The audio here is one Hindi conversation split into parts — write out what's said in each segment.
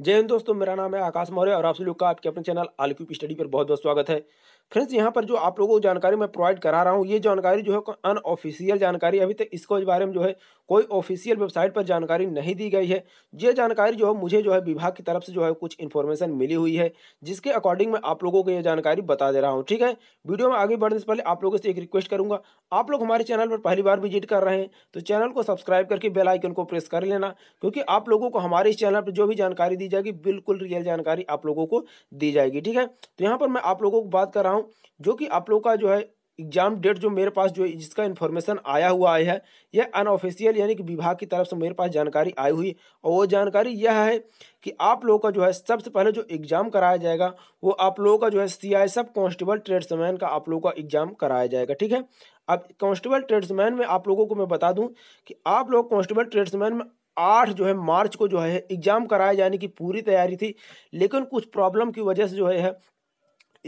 जय हिंद दोस्तों मेरा नाम है आकाश मौर्य और आप सभी लोग का आपके अपने चैनल आलक्यूप स्टडी पर बहुत बहुत स्वागत है फ्रेंड्स यहाँ पर जो आप लोगों को जानकारी मैं प्रोवाइड करा रहा हूँ ये जानकारी जो है अनऑफिशियल जानकारी अभी तक इसको इस बारे में जो है कोई ऑफिशियल वेबसाइट पर जानकारी नहीं दी गई है ये जानकारी जो है मुझे जो है विभाग की तरफ से जो है कुछ इन्फॉर्मेशन मिली हुई है जिसके अकॉर्डिंग मैं आप लोगों को ये जानकारी बता दे रहा हूँ ठीक है वीडियो में आगे बढ़ने से पहले आप लोगों से एक रिक्वेस्ट करूँगा आप लोग हमारे चैनल पर पहली बार विजिट कर रहे हैं तो चैनल को सब्सक्राइब करके बेलाइकन को प्रेस कर लेना क्योंकि आप लोगों को हमारे इस चैनल पर जो भी जानकारी दी जाएगी बिल्कुल रियल जानकारी आप लोगों को दी जाएगी ठीक है तो यहाँ पर मैं आप लोगों को बात कर रहा हूँ जो कि आप लोगों का जो है एग्जाम डेट जो मेरे पास जो जिसका इन्फॉर्मेशन आया हुआ आया है यह अनऑफिशियल यानी कि विभाग की तरफ से मेरे पास जानकारी आई हुई और वो जानकारी यह है कि आप लोगों का जो है सबसे पहले जो एग्ज़ाम कराया जाएगा वो आप लोगों का जो है सी आई सब कॉन्स्टेबल ट्रेड्समैन का आप लोगों का एग्ज़ाम कराया जाएगा ठीक है अब कॉन्स्टेबल ट्रेड्समैन में आप लोगों को मैं बता दूं कि आप लोग कॉन्स्टेबल ट्रेड्समैन में आठ जो है मार्च को जो है एग्ज़ाम कराए जाने की पूरी तैयारी थी लेकिन कुछ प्रॉब्लम की वजह से जो है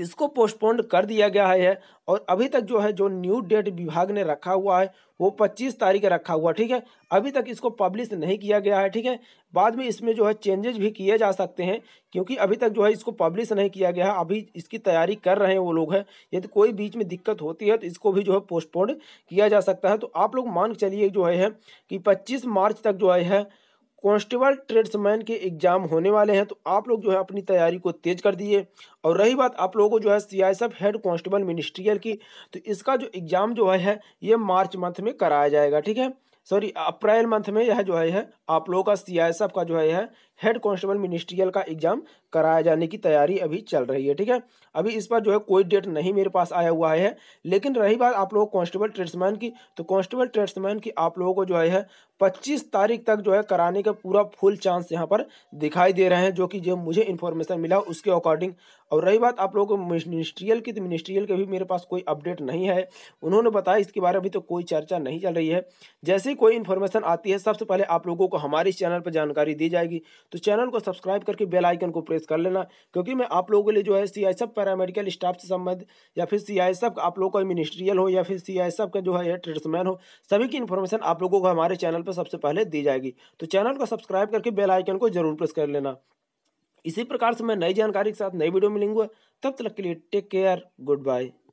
इसको पोस्टपोन्ड कर दिया गया है और अभी तक जो है जो न्यू डेट विभाग ने रखा हुआ है वो पच्चीस तारीख रखा हुआ ठीक है अभी तक इसको पब्लिश नहीं किया गया है ठीक है बाद में इसमें जो है चेंजेस भी किए जा सकते हैं क्योंकि अभी तक जो है इसको पब्लिश नहीं किया गया है अभी इसकी तैयारी कर रहे हैं वो लोग हैं यदि कोई बीच में दिक्कत होती है तो इसको भी जो है पोस्टपोन्ड किया जा सकता है तो आप लोग मान चलिए जो है कि पच्चीस मार्च तक जो है कॉन्स्टेबल ट्रेड्समैन के एग्ज़ाम होने वाले हैं तो आप लोग जो है अपनी तैयारी को तेज़ कर दिए और रही बात आप लोगों को जो है सी हेड कॉन्स्टेबल मिनिस्ट्रियल की तो इसका जो एग्ज़ाम जो है ये मार्च मंथ में कराया जाएगा ठीक है सॉरी अप्रैल मंथ में यह जो है आप लोगों का सी का जो है हेड कॉन्स्टेबल मिनिस्ट्रियल का एग्जाम कराया जाने की तैयारी अभी चल रही है ठीक है अभी इस पर जो है कोई डेट नहीं मेरे पास आया हुआ है लेकिन रही बात आप लोगों कॉन्स्टेबल ट्रेड्समैन की तो कॉन्स्टेबल ट्रेड्समैन की आप लोगों को जो है 25 तारीख तक जो है कराने का पूरा फुल चांस यहाँ पर दिखाई दे रहे हैं जो कि जो मुझे इन्फॉर्मेशन मिला उसके अकॉर्डिंग और रही बात आप लोगों को मिनिस्ट्रियल की तो मिनिस्ट्रियल के भी मेरे पास कोई अपडेट नहीं है उन्होंने बताया इसके बारे में अभी तो कोई चर्चा नहीं चल रही है जैसे ही कोई इन्फॉर्मेशन आती है सबसे पहले आप लोगों को हमारे इस चैनल पर जानकारी दी जाएगी तो चैनल को सब्सक्राइब करके बेल आइकन को प्रेस कर लेना क्योंकि मैं आप लोगों के लिए जो है सी पैरामेडिकल स्टाफ से संबंधित या फिर सी आप लोग का मिनिस्ट्रियल हो या फिर सी का जो है ट्रेड्समैन हो सभी की इन्फॉर्मेशन आप लोगों को हमारे चैनल पर सबसे पहले दी जाएगी तो चैनल को सब्सक्राइब करके बेल आइकन को जरूर प्रेस कर लेना इसी प्रकार से मैं नई जानकारी के साथ नई वीडियो मिलेंगे तब तक के लिए टेक केयर गुड बाय